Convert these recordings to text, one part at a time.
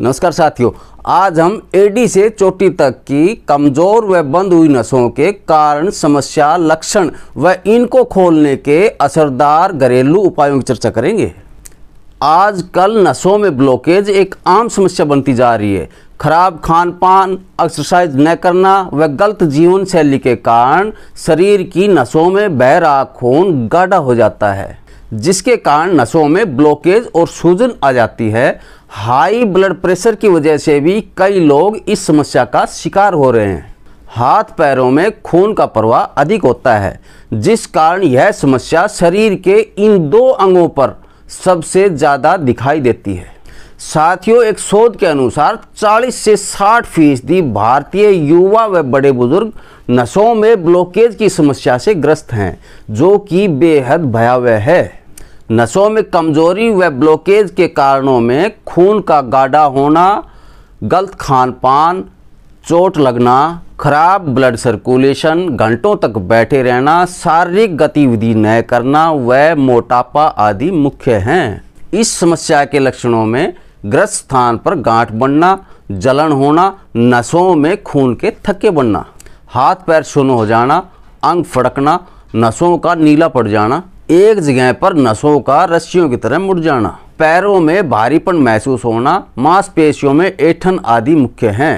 नमस्कार साथियों आज हम एडी से चोटी तक की कमजोर व बंद हुई नसों के कारण समस्या लक्षण व इनको खोलने के असरदार घरेलू उपायों की चर्चा करेंगे आजकल नसों में ब्लॉकेज एक आम समस्या बनती जा रही है खराब खान पान एक्सरसाइज न करना व गलत जीवन शैली के कारण शरीर की नसों में बह रहा खून गाढ़ा हो जाता है जिसके कारण नसों में ब्लॉकेज और सूजन आ जाती है हाई ब्लड प्रेशर की वजह से भी कई लोग इस समस्या का शिकार हो रहे हैं हाथ पैरों में खून का प्रवाह अधिक होता है जिस कारण यह समस्या शरीर के इन दो अंगों पर सबसे ज़्यादा दिखाई देती है साथियों एक शोध के अनुसार 40 से 60 फीसदी भारतीय युवा व बड़े बुजुर्ग नसों में ब्लॉकेज की समस्या से ग्रस्त हैं जो कि बेहद भयावह है नसों में कमज़ोरी व ब्लॉकेज के कारणों में खून का गाढ़ा होना गलत खान पान चोट लगना खराब ब्लड सर्कुलेशन घंटों तक बैठे रहना शारीरिक गतिविधि न करना व मोटापा आदि मुख्य हैं इस समस्या के लक्षणों में ग्रस्त स्थान पर गांठ बनना जलन होना नसों में खून के थके बनना हाथ पैर सुन हो जाना अंग फड़कना नसों का नीला पड़ जाना एक जगह पर नसों का रस्सियों की तरह मुड़ जाना पैरों में भारीपन महसूस होना मांसपेशियों में ऐठन आदि मुख्य हैं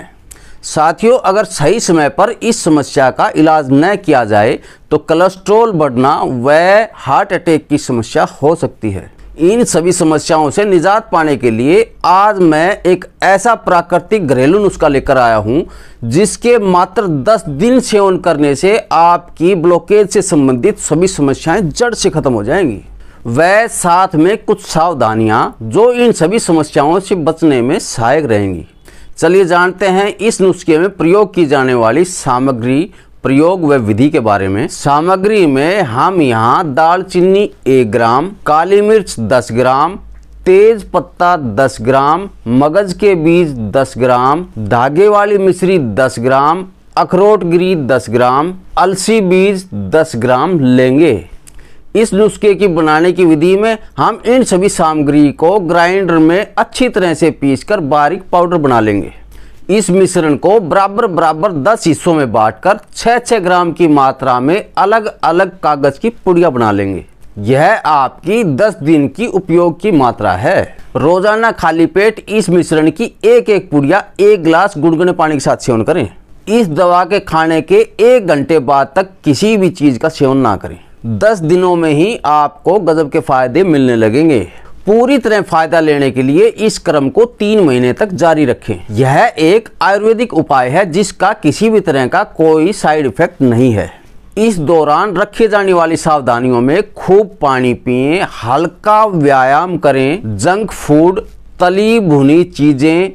साथियों अगर सही समय पर इस समस्या का इलाज न किया जाए तो कोलेस्ट्रॉल बढ़ना व हार्ट अटैक की समस्या हो सकती है इन सभी समस्याओं से निजात पाने के लिए आज मैं एक ऐसा प्राकृतिक घरेलू नुस्खा लेकर आया हूं जिसके मात्र 10 दिन सेवन करने से आपकी ब्लॉकेज से संबंधित सभी समस्याएं जड़ से खत्म हो जाएंगी वह साथ में कुछ सावधानियां जो इन सभी समस्याओं से बचने में सहायक रहेंगी चलिए जानते हैं इस नुस्खे में प्रयोग की जाने वाली सामग्री प्रयोग व विधि के बारे में सामग्री में हम यहाँ दालचीनी एक ग्राम काली मिर्च दस ग्राम तेज पत्ता 10 ग्राम मगज के बीज 10 ग्राम धागे वाली मिश्री 10 ग्राम अखरोट गिरी 10 ग्राम अलसी बीज 10 ग्राम लेंगे इस नुस्खे की बनाने की विधि में हम इन सभी सामग्री को ग्राइंडर में अच्छी तरह से पीसकर बारीक पाउडर बना लेंगे इस मिश्रण को बराबर बराबर 10 हिस्सों में बांटकर 6-6 ग्राम की मात्रा में अलग अलग कागज की पुड़िया बना लेंगे यह आपकी 10 दिन की उपयोग की मात्रा है रोजाना खाली पेट इस मिश्रण की एक एक पुड़िया एक गिलास गुनगुने पानी के साथ सेवन करें इस दवा के खाने के एक घंटे बाद तक किसी भी चीज़ का सेवन ना करें दस दिनों में ही आपको गजब के फायदे मिलने लगेंगे पूरी तरह फायदा लेने के लिए इस क्रम को तीन महीने तक जारी रखें यह एक आयुर्वेदिक उपाय है जिसका किसी भी तरह का कोई साइड इफेक्ट नहीं है इस दौरान रखी जाने वाली सावधानियों में खूब पानी पिए हल्का व्यायाम करें जंक फूड तली भुनी चीज़ें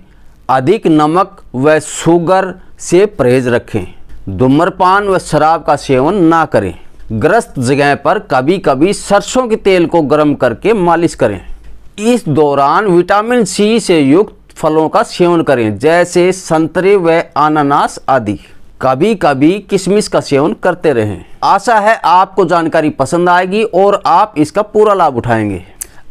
अधिक नमक व शुगर से परहेज रखें धूम्रपान व शराब का सेवन ना करें ग्रस्त जगह पर कभी कभी सरसों के तेल को गर्म करके मालिश करें इस दौरान विटामिन सी से युक्त फलों का सेवन करें जैसे संतरे व अनानास आदि कभी कभी किशमिश का सेवन करते रहें आशा है आपको जानकारी पसंद आएगी और आप इसका पूरा लाभ उठाएंगे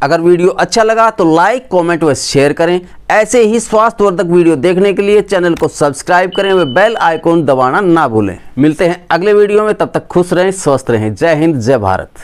अगर वीडियो अच्छा लगा तो लाइक कमेंट व शेयर करें ऐसे ही स्वास्थ्यवर्धक वीडियो देखने के लिए चैनल को सब्सक्राइब करें व बेल आइकॉन दबाना ना भूलें मिलते हैं अगले वीडियो में तब तक खुश रहें स्वस्थ रहें जय हिंद जय भारत